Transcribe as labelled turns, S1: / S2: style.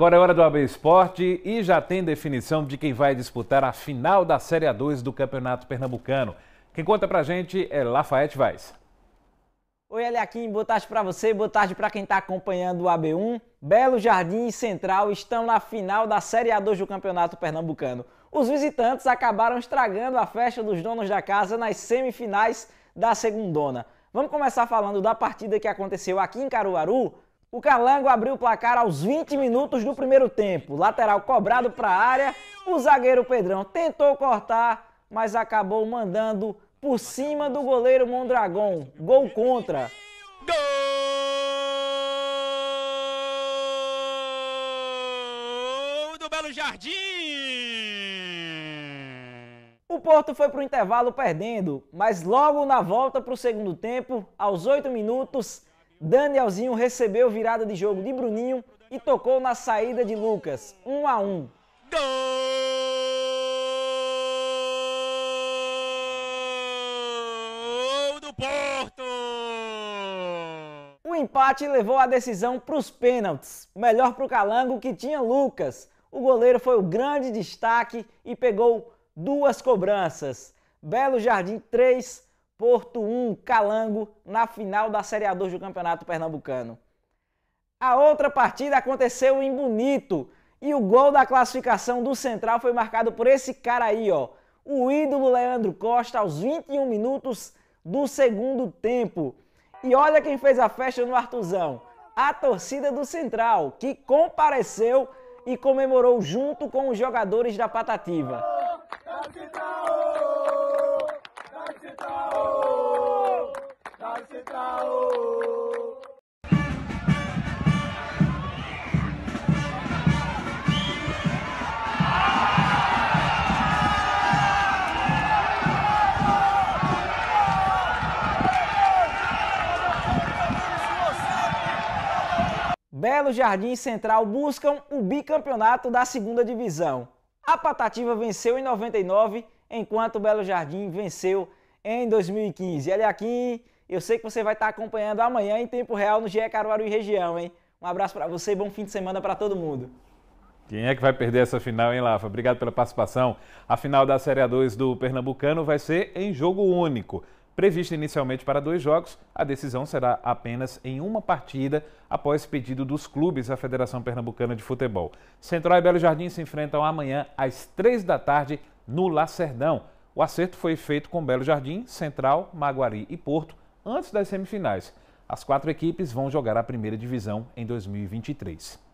S1: Agora é hora do AB Esporte e já tem definição de quem vai disputar a final da Série A2 do Campeonato Pernambucano. Quem conta pra gente é Lafayette Vaz.
S2: Oi, Eliakim, boa tarde para você, boa tarde para quem está acompanhando o AB1. Belo Jardim e Central estão na final da Série A2 do Campeonato Pernambucano. Os visitantes acabaram estragando a festa dos donos da casa nas semifinais da segundona. Vamos começar falando da partida que aconteceu aqui em Caruaru, o Calango abriu o placar aos 20 minutos do primeiro tempo. Lateral cobrado para a área. O zagueiro Pedrão tentou cortar, mas acabou mandando por cima do goleiro Mondragão. Gol contra. Gol do Belo Jardim! O Porto foi para o intervalo perdendo, mas logo na volta para o segundo tempo, aos 8 minutos, Danielzinho recebeu virada de jogo de Bruninho e tocou na saída de Lucas, 1 a 1. Gol do Porto! O empate levou a decisão para os pênaltis. Melhor para o Calango que tinha Lucas. O goleiro foi o grande destaque e pegou duas cobranças. Belo Jardim 3, Porto 1, Calango, na final da Série A2 do Campeonato Pernambucano. A outra partida aconteceu em Bonito e o gol da classificação do Central foi marcado por esse cara aí, ó, o ídolo Leandro Costa, aos 21 minutos do segundo tempo. E olha quem fez a festa no Artuzão: a torcida do Central, que compareceu e comemorou junto com os jogadores da Patativa. Belo Jardim Central buscam o bicampeonato da segunda divisão. A Patativa venceu em 99, enquanto o Belo Jardim venceu em 2015. Olha aqui, eu sei que você vai estar acompanhando amanhã em tempo real no GE Caruaru e região, hein? Um abraço para você e bom fim de semana para todo mundo.
S1: Quem é que vai perder essa final, hein, Lafa? Obrigado pela participação. A final da Série A2 do Pernambucano vai ser em jogo único prevista inicialmente para dois jogos, a decisão será apenas em uma partida após pedido dos clubes à Federação Pernambucana de Futebol. Central e Belo Jardim se enfrentam amanhã às três da tarde no Lacerdão. O acerto foi feito com Belo Jardim, Central, Maguari e Porto antes das semifinais. As quatro equipes vão jogar a primeira divisão em 2023.